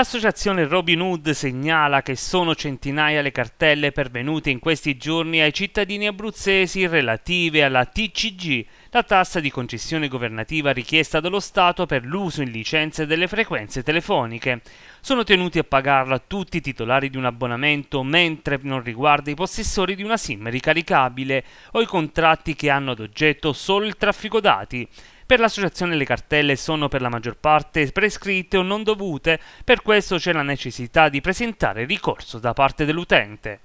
L'associazione Robin Hood segnala che sono centinaia le cartelle pervenute in questi giorni ai cittadini abruzzesi relative alla TCG, la tassa di concessione governativa richiesta dallo Stato per l'uso in licenze delle frequenze telefoniche. Sono tenuti a pagarla tutti i titolari di un abbonamento mentre non riguarda i possessori di una SIM ricaricabile o i contratti che hanno ad oggetto solo il traffico dati. Per l'associazione le cartelle sono per la maggior parte prescritte o non dovute, per questo c'è la necessità di presentare ricorso da parte dell'utente.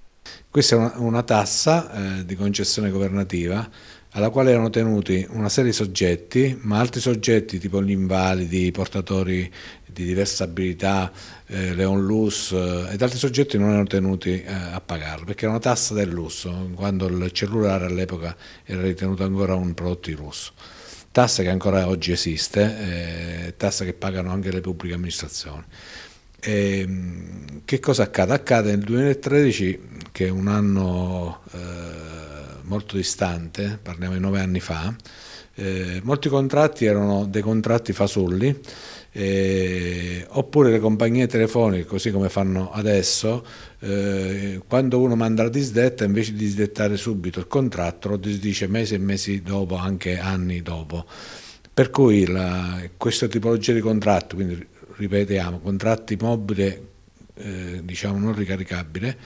Questa è una, una tassa eh, di concessione governativa alla quale erano tenuti una serie di soggetti, ma altri soggetti tipo gli invalidi, i portatori di diverse abilità, eh, Leon Lus eh, ed altri soggetti non erano tenuti eh, a pagarlo, perché era una tassa del lusso, quando il cellulare all'epoca era ritenuto ancora un prodotto di lusso tassa che ancora oggi esiste, eh, tassa che pagano anche le pubbliche amministrazioni. E, ehm, che cosa accade? Accade nel 2013, che è un anno eh, molto distante, parliamo di nove anni fa, eh, molti contratti erano dei contratti fasulli, eh, oppure le compagnie telefoniche, così come fanno adesso, eh, quando uno manda la disdetta, invece di disdettare subito il contratto, lo disdice mesi e mesi dopo, anche anni dopo. Per cui la, questa tipologia di contratto, quindi ripetiamo, contratti mobili eh, diciamo non ricaricabile,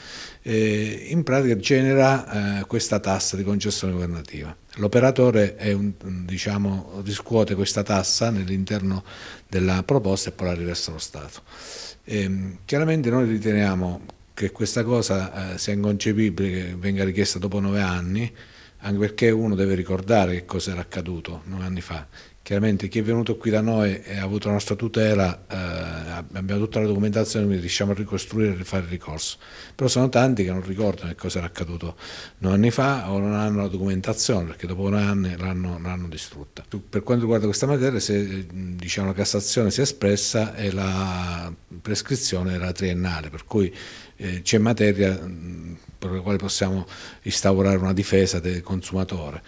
eh, in pratica genera eh, questa tassa di concessione governativa. L'operatore diciamo, riscuote questa tassa nell'interno della proposta e poi la riversa allo Stato. Ehm, chiaramente noi riteniamo che questa cosa eh, sia inconcepibile che venga richiesta dopo nove anni, anche perché uno deve ricordare che cosa era accaduto nove anni fa. Chiaramente chi è venuto qui da noi e ha avuto la nostra tutela eh, abbiamo tutta la documentazione, quindi riusciamo a ricostruire e fare ricorso. Però sono tanti che non ricordano che cosa era accaduto due anni fa o non hanno la documentazione perché dopo un anno l'hanno distrutta. Per quanto riguarda questa materia, se, diciamo, la Cassazione si è espressa e la prescrizione era triennale, per cui eh, c'è materia per la quale possiamo instaurare una difesa del consumatore.